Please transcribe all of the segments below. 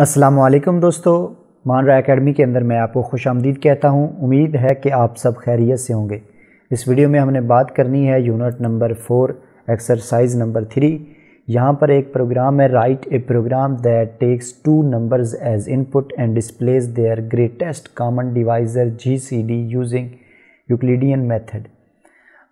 असलकम दोस्तों मानरा एकेडमी के अंदर मैं आपको खुश आमदीद कहता हूँ उम्मीद है कि आप सब खैरियत से होंगे इस वीडियो में हमने बात करनी है unit number four exercise number three यहाँ पर एक प्रोग्राम है right a program that takes two numbers as input and displays their greatest common divisor G C D using Euclidean method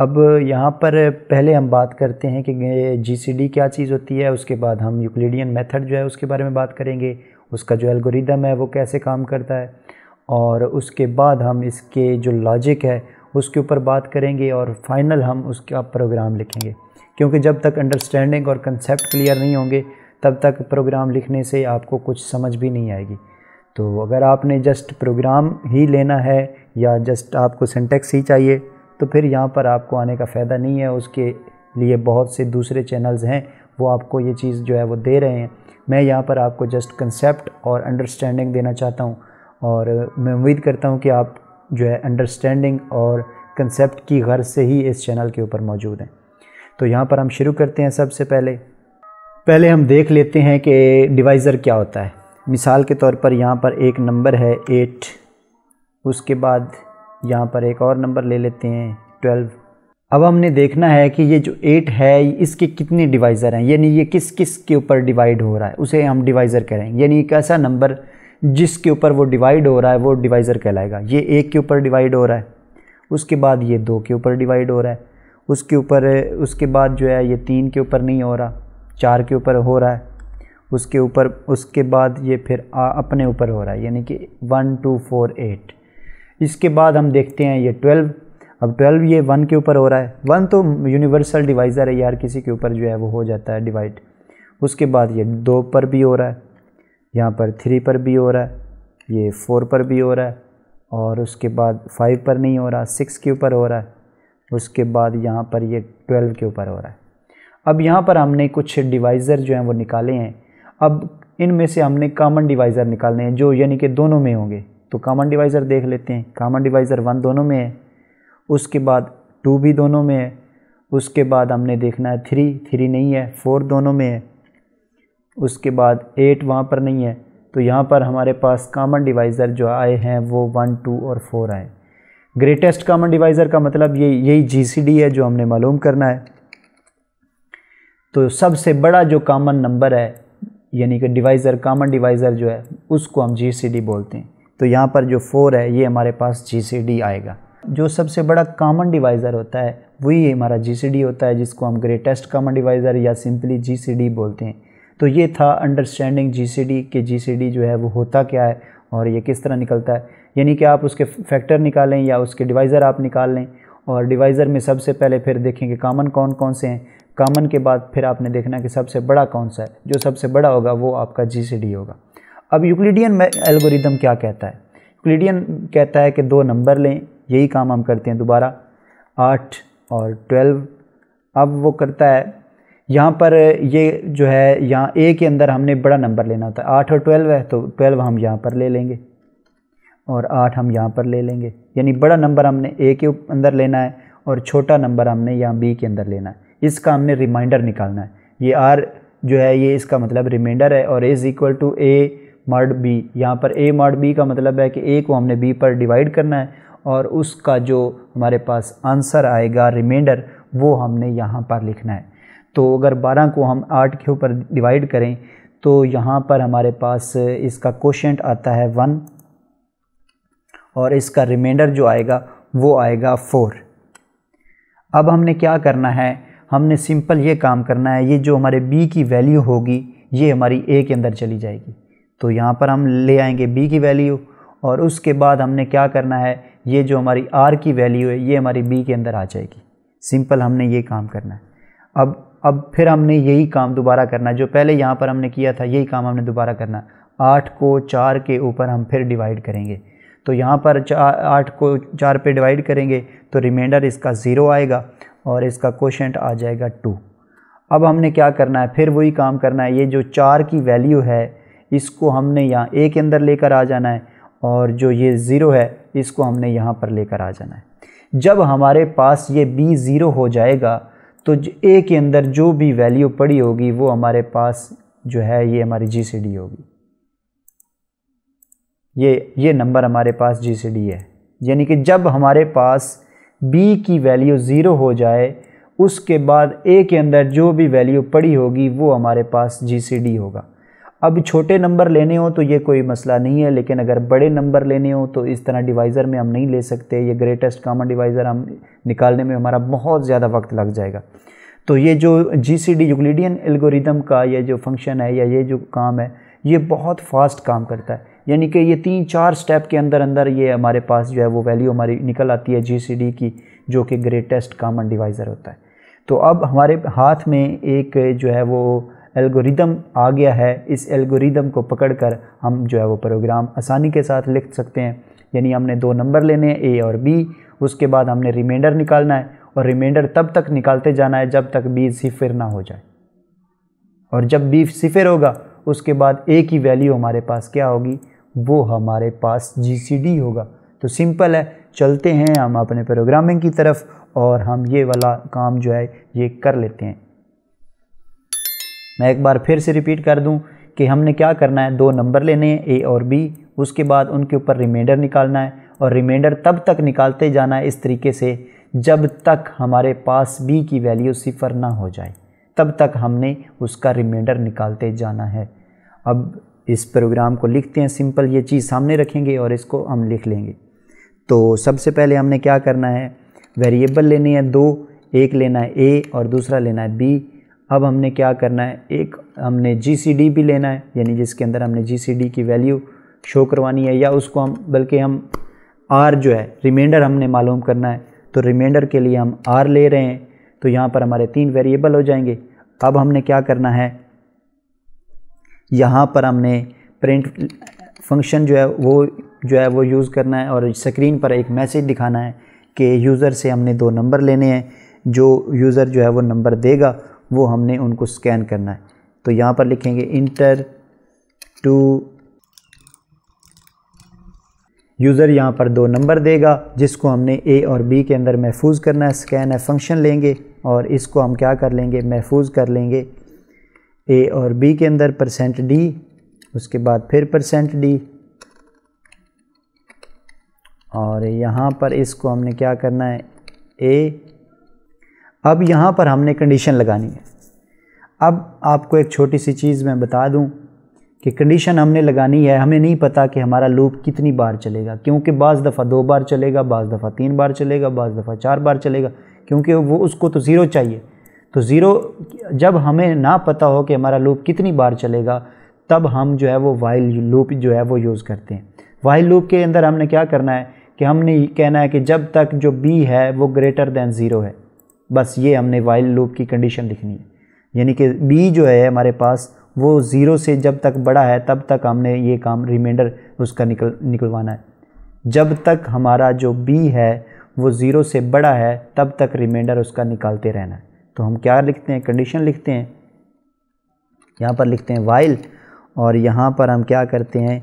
अब यहाँ पर पहले हम बात करते हैं कि जीसीडी क्या चीज़ होती है उसके बाद हम यूक्लिडियन मेथड जो है उसके बारे में बात करेंगे उसका जो एल्गोरिदम है वो कैसे काम करता है और उसके बाद हम इसके जो लॉजिक है उसके ऊपर बात करेंगे और फाइनल हम उसका प्रोग्राम लिखेंगे क्योंकि जब तक अंडरस्टैंडिंग और कंसेप्ट क्लियर नहीं होंगे तब तक प्रोग्राम लिखने से आपको कुछ समझ भी नहीं आएगी तो अगर आपने जस्ट प्रोग्राम ही लेना है या जस्ट आपको सिंटेक्स ही चाहिए तो फिर यहाँ पर आपको आने का फ़ायदा नहीं है उसके लिए बहुत से दूसरे चैनल्स हैं वो आपको ये चीज़ जो है वो दे रहे हैं मैं यहाँ पर आपको जस्ट कंसेप्ट और अंडरस्टैंडिंग देना चाहता हूँ और मैं उम्मीद करता हूँ कि आप जो है अंडरस्टैंडिंग और कंसेप्ट की गर्ज से ही इस चैनल के ऊपर मौजूद हैं तो यहाँ पर हम शुरू करते हैं सबसे पहले पहले हम देख लेते हैं कि डिवाइज़र क्या होता है मिसाल के तौर पर यहाँ पर एक नंबर है एट उसके बाद यहाँ पर एक और नंबर ले लेते हैं ट्वेल्व अब हमने देखना है कि ये जो एट है इसके कितने डिवाइज़र हैं यानी ये किस किस के ऊपर डिवाइड हो रहा है उसे हम डिवाइज़र करें यानी एक ऐसा नंबर जिसके ऊपर वो डिवाइड हो रहा है वो डिवाइज़र कहलाएगा ये एक के ऊपर डिवाइड हो रहा है उसके बाद ये दो के ऊपर डिवाइड हो रहा है उसके ऊपर उसके बाद जो है ये तीन के ऊपर नहीं हो रहा चार के ऊपर हो रहा है उसके ऊपर उसके बाद ये फिर आ, अपने ऊपर हो रहा है यानी कि वन टू फोर एट इसके बाद हम देखते हैं ये ट्वेल्व अब ट्वेल्व ये वन के ऊपर हो रहा है वन तो यूनिवर्सल डिवाइज़र है यार किसी के ऊपर जो है वो हो जाता है डिवाइड उसके बाद ये दो पर भी हो रहा है यहाँ पर थ्री पर भी हो रहा है ये फोर पर भी हो रहा है और उसके बाद फाइव पर नहीं हो रहा सिक्स के ऊपर हो रहा है उसके बाद यहाँ पर ये ट्वेल्व के ऊपर हो रहा है अब यहाँ पर हमने कुछ डिवाइज़र जो हैं वो निकाले हैं अब इनमें से हमने कामन डिवाइज़र निकालने हैं जो यानी कि दोनों में होंगे तो कॉमन डिवाइज़र देख लेते हैं कॉमन डिवाइज़र वन दोनों में है उसके बाद टू भी दोनों में है उसके बाद हमने देखना है थ्री थ्री नहीं है फोर दोनों में है उसके बाद एट वहाँ पर नहीं है तो यहाँ पर हमारे पास कॉमन डिवाइज़र जो आए हैं वो वन टू और फोर आए ग्रेटेस्ट कॉमन डिवाइज़र का मतलब ये यही डी है जो हमने मालूम करना है तो सबसे बड़ा जो कॉमन नंबर है यानी कि डिवाइज़र कॉमन डिवाइज़र जो है उसको हम डी बोलते हैं तो यहाँ पर जो फोर है ये हमारे पास जी सी डी आएगा जो सबसे बड़ा कॉमन डिवाइज़र होता है वही हमारा जी सी डी होता है जिसको हम ग्रेटेस्ट कामन डिवाइज़र या सिंपली जी सी डी बोलते हैं तो ये था अंडरस्टैंडिंग जी सी डी के जी सी डी जो है वो होता क्या है और ये किस तरह निकलता है यानी कि आप उसके फैक्टर निकालें या उसके डिवाइज़र आप निकाल लें और डिवाइज़र में सबसे पहले फिर देखें कि कामन कौन कौन से हैं कामन के बाद फिर आपने देखना कि सबसे बड़ा कौन सा है जो सबसे बड़ा होगा वो आपका जी होगा अब यूक्लिडियन एल्गोरिदम क्या कहता है यूक्लिडियन कहता है कि दो नंबर लें यही काम हम करते हैं दोबारा आठ और ट्वेल्व अब वो करता है यहाँ पर ये जो है यहाँ ए के अंदर हमने बड़ा नंबर लेना होता है आठ और ट्वेल्व है तो ट्वेल्व हम यहाँ पर ले लेंगे और आठ हम यहाँ पर ले लेंगे यानी बड़ा नंबर हमने ए के अंदर लेना है और छोटा नंबर हमने यहाँ बी के अंदर लेना है इसका हमने रिमाइंडर निकालना है ये आर जो है ये इसका मतलब रिमाइंडर है और is equal to A mod B यहाँ पर ए मर्ड बी का मतलब है कि ए को हमने बी पर डिवाइड करना है और उसका जो हमारे पास आंसर आएगा रिमाइंडर वो हमने यहाँ पर लिखना है तो अगर 12 को हम 8 के ऊपर डिवाइड करें तो यहाँ पर हमारे पास इसका क्वेश्चन आता है वन और इसका रिमाइंडर जो आएगा वो आएगा फोर अब हमने क्या करना है हमने सिंपल ये काम करना है ये जो हमारे बी की वैल्यू होगी ये हमारी ए के अंदर चली जाएगी तो यहाँ पर हम ले आएंगे बी की वैल्यू और उसके बाद हमने क्या करना है ये जो हमारी आर की वैल्यू है ये हमारी बी के अंदर आ जाएगी सिंपल हमने ये काम करना है अब अब फिर हमने यही काम दोबारा करना है जो पहले यहाँ पर हमने किया था यही काम हमने दोबारा करना है आठ को चार के ऊपर हम फिर डिवाइड करेंगे तो यहाँ पर चार आठ को चार पे डिवाइड करेंगे तो रिमाइंडर इसका ज़ीरो आएगा और इसका कोशेंट आ जाएगा टू अब हमने क्या करना है फिर वही काम करना है ये जो चार की वैल्यू है इसको हमने यहाँ ए के अंदर लेकर आ जाना है और जो ये ज़ीरो है इसको हमने यहाँ पर लेकर आ जाना है जब हमारे पास ये बी ज़ीरो हो जाएगा तो ए के अंदर जो भी वैल्यू पड़ी होगी वो हमारे पास जो है ये हमारी जी सी डी होगी ये ये नंबर हमारे पास जी सी डी है यानी कि जब हमारे पास बी की वैल्यू ज़ीरो हो जाए उसके बाद ए के अंदर जो भी वैल्यू पड़ी होगी वो हमारे पास जी सी डी होगा अब छोटे नंबर लेने हो तो ये कोई मसला नहीं है लेकिन अगर बड़े नंबर लेने हो तो इस तरह डिवाइज़र में हम नहीं ले सकते ये ग्रेटेस्ट कॉमन डिवाइज़र हम निकालने में हमारा बहुत ज़्यादा वक्त लग जाएगा तो ये जो G C D Euclidean algorithm का ये जो फंक्शन है या ये जो काम है ये बहुत फास्ट काम करता है यानी कि ये तीन चार स्टेप के अंदर अंदर ये हमारे पास जो है वो वैल्यू हमारी निकल आती है जी की जो कि ग्रेटेस्ट कॉमन डिवाइज़र होता है तो अब हमारे हाथ में एक जो है वो एल्गोरिदम आ गया है इस एल्गोरिदम को पकड़ कर हम जो है वो प्रोग्राम आसानी के साथ लिख सकते हैं यानी हमने दो नंबर लेने हैं ए और बी उसके बाद हमने रिमाइंडर निकालना है और रिमाइंडर तब तक निकालते जाना है जब तक बी सिफिर ना हो जाए और जब बी सिफिर होगा उसके बाद ए की वैल्यू हमारे पास क्या होगी वो हमारे पास जी होगा तो सिंपल है चलते हैं हम अपने प्रोग्रामिंग की तरफ और हम ये वाला काम जो है ये कर लेते हैं मैं एक बार फिर से रिपीट कर दूं कि हमने क्या करना है दो नंबर लेने हैं ए और बी उसके बाद उनके ऊपर रिमाइंडर निकालना है और रिमाइंडर तब तक निकालते जाना है इस तरीके से जब तक हमारे पास बी की वैल्यू सिफर ना हो जाए तब तक हमने उसका रिमाइंडर निकालते जाना है अब इस प्रोग्राम को लिखते हैं सिंपल ये चीज़ सामने रखेंगे और इसको हम लिख लेंगे तो सबसे पहले हमने क्या करना है वेरिएबल लेने हैं दो एक लेना है ए और दूसरा लेना है बी अब हमने क्या करना है एक हमने जी भी लेना है यानी जिसके अंदर हमने जी की वैल्यू शो करवानी है या उसको हम बल्कि हम आर जो है रिमाइंडर हमने मालूम करना है तो रिमाइंडर के लिए हम आर ले रहे हैं तो यहाँ पर हमारे तीन वेरिएबल हो जाएंगे अब हमने क्या करना है यहाँ पर हमने प्रिंट फंक्शन जो है वो जो है वो यूज़ करना है और स्क्रीन पर एक मैसेज दिखाना है कि यूज़र से हमने दो नंबर लेने हैं जो यूज़र जो है वो नंबर देगा वो हमने उनको स्कैन करना है तो यहाँ पर लिखेंगे इंटर टू यूज़र यहाँ पर दो नंबर देगा जिसको हमने ए और बी के अंदर महफूज करना है स्कैन है फंक्शन लेंगे और इसको हम क्या कर लेंगे महफूज कर लेंगे ए और बी के अंदर परसेंट डी उसके बाद फिर परसेंट डी और यहाँ पर इसको हमने क्या करना है ए अब यहाँ पर हमने कंडीशन लगानी है अब आपको एक छोटी सी चीज़ मैं बता दूँ कि कंडीशन हमने लगानी है हमें नहीं पता कि हमारा लूप कितनी बार चलेगा क्योंकि बाज़ दफ़ा दो बार चलेगा बाज़ दफ़ा तीन बार चलेगा बाज़ दफ़ा चार बार चलेगा क्योंकि वो उसको तो ज़ीरो चाहिए तो ज़ीरो जब हमें ना पता हो कि हमारा लूप कितनी बार चलेगा तब हम जो है वो वाइल लूप जो है वो यूज़ करते हैं वाइल लूप के अंदर हमने क्या करना है कि हमने कहना है कि जब तक जो बी है वो ग्रेटर दैन ज़ीरो है बस ये हमने वाइल लूप की कंडीशन लिखनी है यानी कि बी जो है हमारे पास वो ज़ीरो से जब तक बड़ा है तब तक हमने ये काम रिमाइंडर उसका निकल निकलवाना है जब तक हमारा जो बी है वो ज़ीरो से बड़ा है तब तक रिमाइंडर उसका निकालते रहना है तो हम क्या लिखते हैं कंडीशन लिखते हैं यहाँ पर लिखते हैं वाइल और यहाँ पर हम क्या करते हैं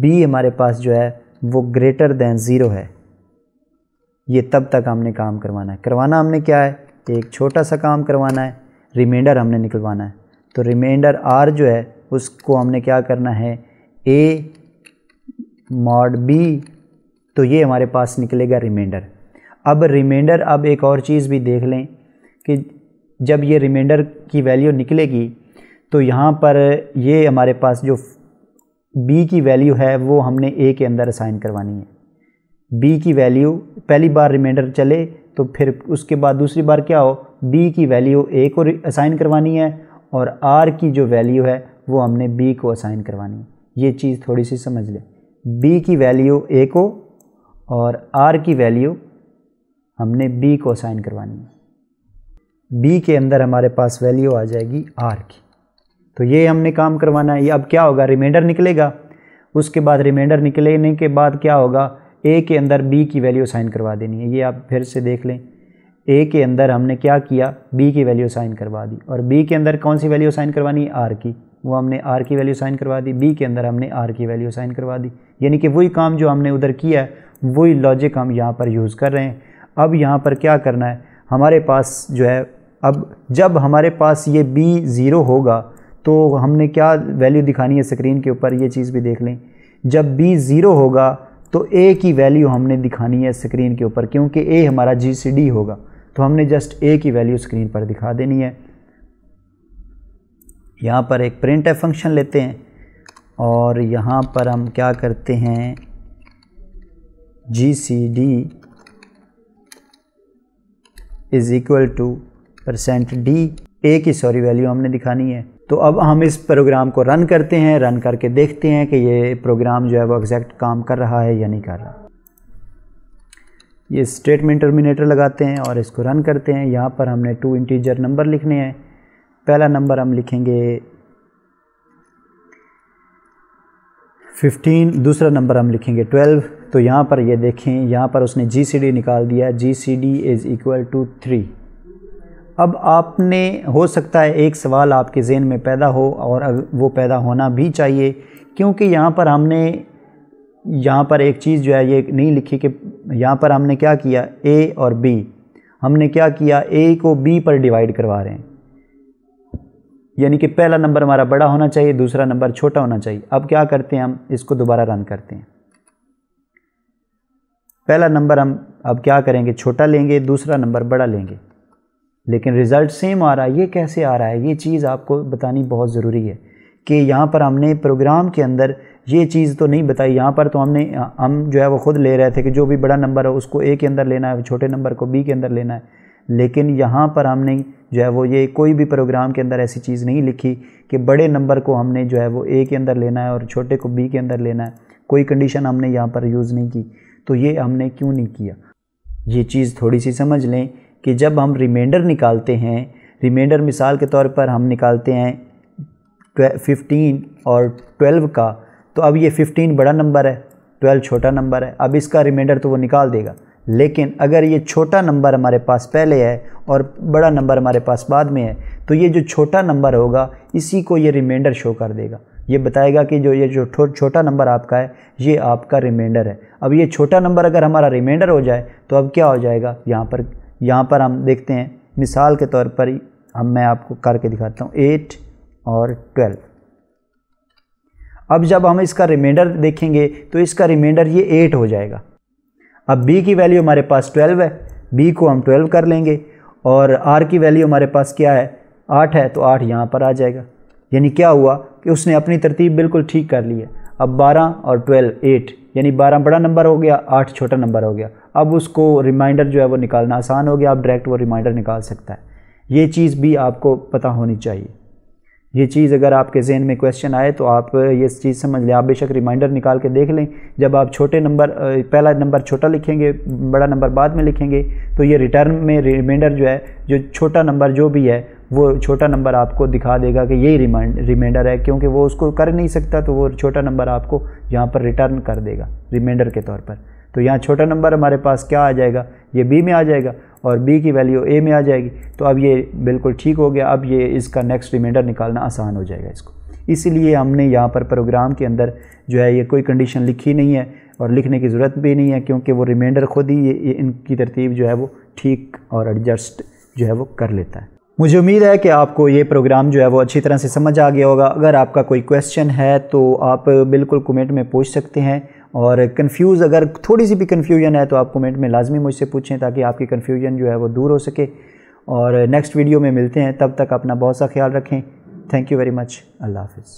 बी हमारे पास जो है वो ग्रेटर दैन ज़ीरो है ये तब तक हमने काम करवाना है करवाना हमने क्या है एक छोटा सा काम करवाना है रिमाइंडर हमने निकलवाना है तो रिमाइंडर आर जो है उसको हमने क्या करना है ए मॉड बी तो ये हमारे पास निकलेगा रिमाइंडर अब रिमाइंडर अब एक और चीज़ भी देख लें कि जब ये रिमाइंडर की वैल्यू निकलेगी तो यहाँ पर ये हमारे पास जो बी की वैल्यू है वो हमने ए के अंदर असाइन करवानी है b की वैल्यू पहली बार रिमाइंडर चले तो फिर उसके बाद दूसरी बार क्या हो b की वैल्यू a को असाइन करवानी है और r की जो वैल्यू है वो हमने b को असाइन करवानी है ये चीज़ थोड़ी सी समझ लें b की वैल्यू a को और r की वैल्यू हमने b को असाइन करवानी है b के अंदर हमारे पास वैल्यू आ जाएगी r की तो ये हमने काम करवाना है ये अब क्या होगा रिमाइंडर निकलेगा उसके बाद रिमाइंडर निकलने के बाद क्या होगा ए के अंदर बी की वैल्यू साइन करवा देनी है ये आप फिर से देख लें ए के अंदर हमने क्या किया बी की वैल्यू साइन करवा दी और बी के अंदर कौन सी वैल्यू साइन करवानी है आर की वो हमने आर की वैल्यू साइन करवा दी बी के अंदर हमने आर की वैल्यू साइन करवा दी यानी कि वही काम जो हमने उधर किया है वही लॉजिक हम यहाँ पर यूज़ कर रहे हैं अब यहाँ पर क्या करना है हमारे पास जो है अब जब हमारे पास ये बी ज़ीरो होगा तो हमने क्या वैल्यू दिखानी है स्क्रीन के ऊपर ये चीज़ भी देख लें जब बी ज़ीरो होगा तो ए की वैल्यू हमने दिखानी है स्क्रीन के ऊपर क्योंकि ए हमारा जी सी डी होगा तो हमने जस्ट ए की वैल्यू स्क्रीन पर दिखा देनी है यहाँ पर एक प्रिंट एफ फंक्शन लेते हैं और यहाँ पर हम क्या करते हैं G C D is equal to percent D A की सॉरी वैल्यू हमने दिखानी है तो अब हम इस प्रोग्राम को रन करते हैं रन करके देखते हैं कि ये प्रोग्राम जो है वो एग्जैक्ट काम कर रहा है या नहीं कर रहा ये स्टेटमेंट टर्मिनेटर लगाते हैं और इसको रन करते हैं यहाँ पर हमने टू इंटीजर नंबर लिखने हैं पहला नंबर हम लिखेंगे 15 दूसरा नंबर हम लिखेंगे 12 तो यहाँ पर ये देखें यहाँ पर उसने जी सी डी निकाल दिया G C D is equal to three अब आपने हो सकता है एक सवाल आपके जहन में पैदा हो और वो पैदा होना भी चाहिए क्योंकि यहाँ पर हमने यहाँ पर एक चीज़ जो है ये नहीं लिखी कि यहाँ पर हमने क्या किया ए और बी हमने क्या किया ए को बी पर डिवाइड करवा रहे हैं यानी कि पहला नंबर हमारा बड़ा होना चाहिए दूसरा नंबर छोटा होना चाहिए अब क्या करते हैं हम इसको दोबारा रन करते हैं पहला नंबर हम अब क्या करेंगे छोटा लेंगे दूसरा नंबर बड़ा लेंगे लेकिन रिज़ल्ट सेम आ रहा है ये कैसे आ रहा है ये चीज़ आपको बतानी बहुत ज़रूरी है कि यहाँ पर हमने प्रोग्राम के अंदर ये चीज़ तो नहीं बताई यहाँ पर तो हमने हम जो है वो ख़ुद ले रहे थे कि जो भी बड़ा नंबर है उसको ए के अंदर लेना है छोटे नंबर को बी के अंदर लेना है लेकिन यहाँ पर हमने जो है वो ये कोई भी प्रोग्राम के अंदर ऐसी चीज़ नहीं लिखी कि बड़े नंबर को हमने जो है वो ए के अंदर लेना है और छोटे को बी के अंदर लेना है कोई कंडीशन हमने यहाँ पर यूज़ नहीं की तो ये हमने क्यों नहीं किया ये चीज़ थोड़ी सी समझ लें कि जब हम रिमाइंडर निकालते हैं रिमाइंडर मिसाल के तौर पर हम निकालते हैं फिफ्टीन और ट्वेल्व का तो अब ये फिफ्टीन बड़ा नंबर है ट्वेल्व छोटा नंबर है अब इसका रिमाइंडर तो वो निकाल देगा लेकिन अगर ये छोटा नंबर हमारे पास पहले है और बड़ा नंबर हमारे पास बाद में है तो ये जो छोटा नंबर होगा इसी को ये रिमाइंडर शो कर देगा ये बताएगा कि जो ये जो छोटा नंबर आपका है ये आपका रिमाइंडर है अब ये छोटा नंबर अगर हमारा रिमाइंडर हो जाए तो अब क्या हो जाएगा यहाँ पर यहाँ पर हम देखते हैं मिसाल के तौर पर हम मैं आपको करके दिखाता हूँ एट और ट्वेल्व अब जब हम इसका रिमाइंडर देखेंगे तो इसका रिमाइंडर ये एट हो जाएगा अब बी की वैल्यू हमारे पास ट्वेल्व है बी को हम ट्वेल्व कर लेंगे और आर की वैल्यू हमारे पास क्या है आठ है तो आठ यहाँ पर आ जाएगा यानी क्या हुआ कि उसने अपनी तरतीब बिल्कुल ठीक कर ली है अब बारह और ट्वेल्व एट यानी बारह बड़ा नंबर हो गया आठ छोटा नंबर हो गया अब उसको रिमाइंडर जो है वो निकालना आसान हो गया आप डायरेक्ट वो रिमाइंडर निकाल सकता है ये चीज़ भी आपको पता होनी चाहिए ये चीज़ अगर आपके जहन में क्वेश्चन आए तो आप ये चीज़ समझ लें आप बेशक रिमाइंडर निकाल के देख लें जब आप छोटे नंबर पहला नंबर छोटा लिखेंगे बड़ा नंबर बाद में लिखेंगे तो ये रिटर्न में रिमाइंडर जो है जो छोटा नंबर जो भी है वो छोटा नंबर आपको दिखा देगा कि यही रिमाइंड रिमाइंडर है क्योंकि वो उसको कर नहीं सकता तो वो छोटा नंबर आपको यहाँ पर रिटर्न कर देगा रिमाइंडर के तौर पर तो यहाँ छोटा नंबर हमारे पास क्या आ जाएगा ये बी में आ जाएगा और बी की वैल्यू ए में आ जाएगी तो अब ये बिल्कुल ठीक हो गया अब ये इसका नेक्स्ट रिमाइंडर निकालना आसान हो जाएगा इसको इसीलिए हमने यहाँ पर प्रोग्राम के अंदर जो है ये कोई कंडीशन लिखी नहीं है और लिखने की ज़रूरत भी नहीं है क्योंकि वो रिमाइंडर खुद ही ये, इनकी तरतीब जो है वो ठीक और एडजस्ट जो है वो कर लेता है मुझे उम्मीद है कि आपको ये प्रोग्राम जो है वो अच्छी तरह से समझ आ गया होगा अगर आपका कोई क्वेश्चन है तो आप बिल्कुल कमेंट में पूछ सकते हैं और कन्फ्यूज़ अगर थोड़ी सी भी कन्फ्यूजन है तो आप कमेंट में लाजमी मुझसे पूछें ताकि आपकी कन्फ्यूजन जो है वो दूर हो सके और नेक्स्ट वीडियो में मिलते हैं तब तक अपना बहुत सा ख्याल रखें थैंक यू वेरी मच अल्लाह हाफिज़